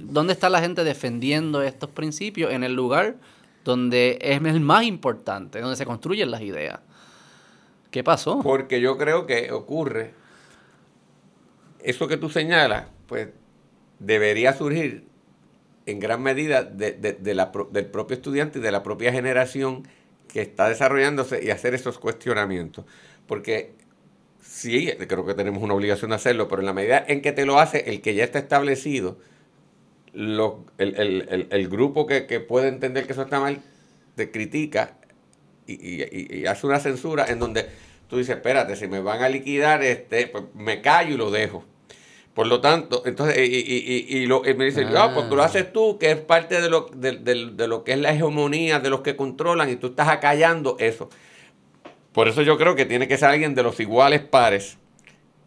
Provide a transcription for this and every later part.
¿Dónde está la gente defendiendo estos principios? En el lugar donde es el más importante, donde se construyen las ideas. ¿Qué pasó? Porque yo creo que ocurre eso que tú señalas, pues debería surgir en gran medida del propio estudiante y de la propia generación que está desarrollándose y hacer esos cuestionamientos. Porque sí, creo que tenemos una obligación de hacerlo, pero en la medida en que te lo hace el que ya está establecido, lo, el, el, grupo que, puede entender que eso está mal, te critica y, hace una censura en donde tú dices, espérate, si me van a liquidar, este, pues me callo y lo dejo. Por lo tanto, entonces, y, y lo, me dicen, ah. pues tú lo ah. haces tú, que es parte de lo, de lo que es la hegemonía de los que controlan, y tú estás acallando eso. Por eso yo creo que tiene que ser alguien de los iguales pares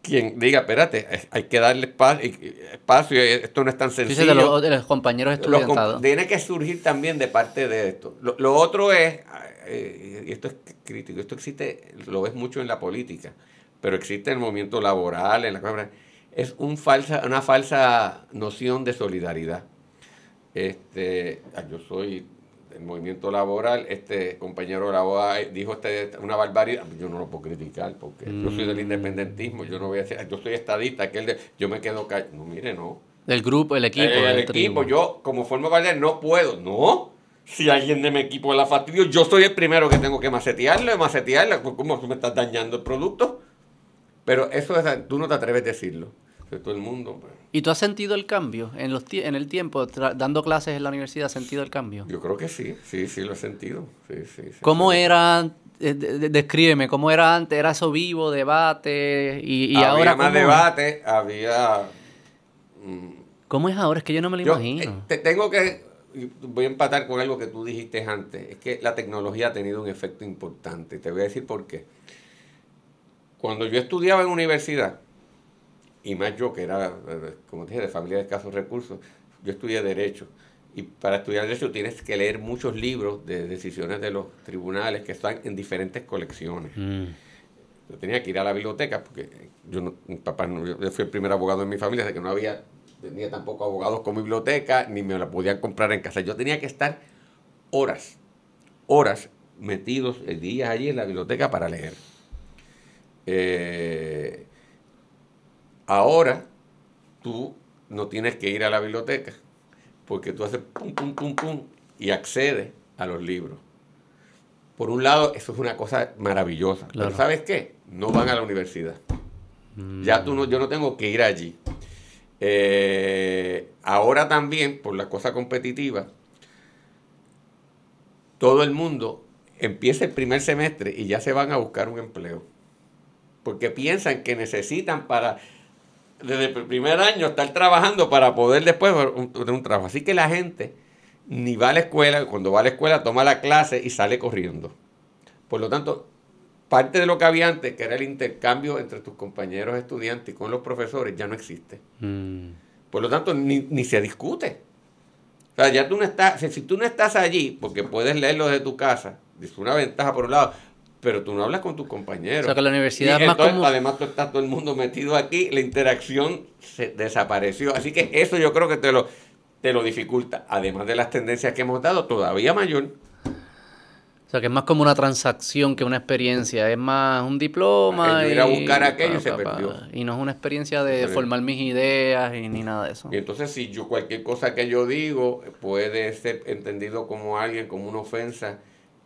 quien diga, espérate, hay que darle eh, espacio, espacio eh, esto no es tan sencillo. De los, compañeros estudiantados. tiene que surgir también de parte de esto. Lo, otro es, eh, y esto es crítico, esto existe, lo ves mucho en la política, pero existe en el movimiento laboral, en la Cámara, es un falsa, una falsa noción de solidaridad. Este, ah, yo soy el movimiento laboral, este compañero OA eh, dijo este, una barbaridad, yo no lo puedo criticar porque yo soy del mm. independentismo, yo no voy a yo soy estadista, aquel yo me quedo callado, no, mire, no. del grupo, el equipo. Eh, el, equipo, yo como forma parte no puedo, no. Si alguien de mi equipo la fastidio, yo soy el primero que tengo que macetearlo, macetearlo, pues, ¿cómo tú me estás dañando el producto? Pero eso es, tú no te atreves a decirlo de todo el mundo. Pues. ¿Y tú has sentido el cambio en, los en el tiempo, dando clases en la universidad, has sentido el cambio? Yo creo que sí, sí, sí lo he sentido. ¿Cómo era, eh, descríbeme, cómo era antes? ¿Era eso vivo, debate? Y, y había ahora, más debate, había... Mm. ¿Cómo es ahora? Es que yo no me lo imagino. Eh, te tengo que voy a empatar con algo que tú dijiste antes. Es que la tecnología ha tenido un efecto importante. Te voy a decir por qué. Cuando yo estudiaba en universidad, y más yo que era, eh, como dije, de familia de escasos recursos, yo estudié derecho. Y para estudiar derecho tienes que leer muchos libros de decisiones de los tribunales que están en diferentes colecciones. Mm. Yo tenía que ir a la biblioteca porque yo mi papá no, yo fui el primer abogado en mi familia, de que no había, tenía tampoco abogados con biblioteca, ni me la podían comprar en casa. Yo tenía que estar horas, horas metidos el días allí en la biblioteca para leer. Eh, Ahora tú no tienes que ir a la biblioteca, porque tú haces pum, pum, pum, pum y accedes a los libros. Por un lado, eso es una cosa maravillosa. Pero ¿sabes qué? No van a la universidad. Ya tú no, yo no tengo que ir allí. Eh, ahora también, por la cosa competitiva, todo el mundo empieza el primer semestre y ya se van a buscar un empleo. Porque piensan que necesitan para desde el primer año estar trabajando para poder después tener un, trabajo. Así que la gente ni va a la escuela, cuando va a la escuela toma la clase y sale corriendo. Por lo tanto, parte de lo que había antes, que era el intercambio entre tus compañeros estudiantes y con los profesores, ya no existe. Mm. Por lo tanto, ni, ni, se discute. O sea, ya tú no estás, si tú no estás allí, porque puedes leerlo desde tu casa, es una ventaja por un lado, pero tú no hablas con tus compañeros. O sea, que la universidad es más como... Además, tú estás todo el mundo metido aquí, la interacción se desapareció. Así que eso yo creo que te lo, te lo dificulta. Además de las tendencias que hemos dado, todavía mayor. O sea, que es más como una transacción que una experiencia. Es más un diploma. ir a buscar aquello y se perdió. Y no es una experiencia de formar mis ideas y ni nada de eso. Y entonces, si yo cualquier cosa que yo digo puede ser entendido como alguien, como una ofensa,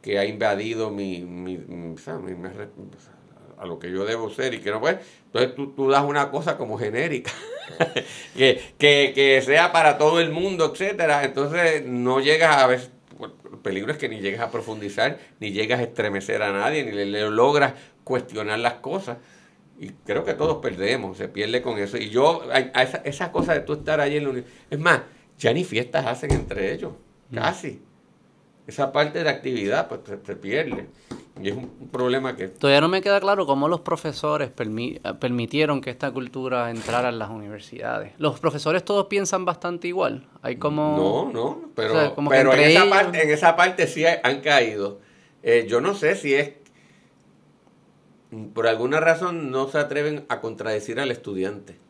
que ha invadido mi, mi, a lo que yo debo ser y que no puede. Entonces tú, tú das una cosa como genérica, que, que, sea para todo el mundo, etcétera. Entonces no llegas a ver, el peligro es que ni llegas a profundizar, ni llegas a estremecer a nadie, ni le, logras cuestionar las cosas. Y creo que todos perdemos, se pierde con eso. Y yo, a, a esa, cosa de tú estar ahí en la Es más, ya ni fiestas hacen entre ellos, mm. casi esa parte de actividad pues se, pierde. Y es un, problema que... Todavía no me queda claro cómo los profesores permitieron que esta cultura entrara en las universidades. Los profesores todos piensan bastante igual. Hay como... No, no, pero, pero en, esa parte, en esa parte sí han caído. Eh, yo no sé si es... Por alguna razón no se atreven a contradecir al estudiante.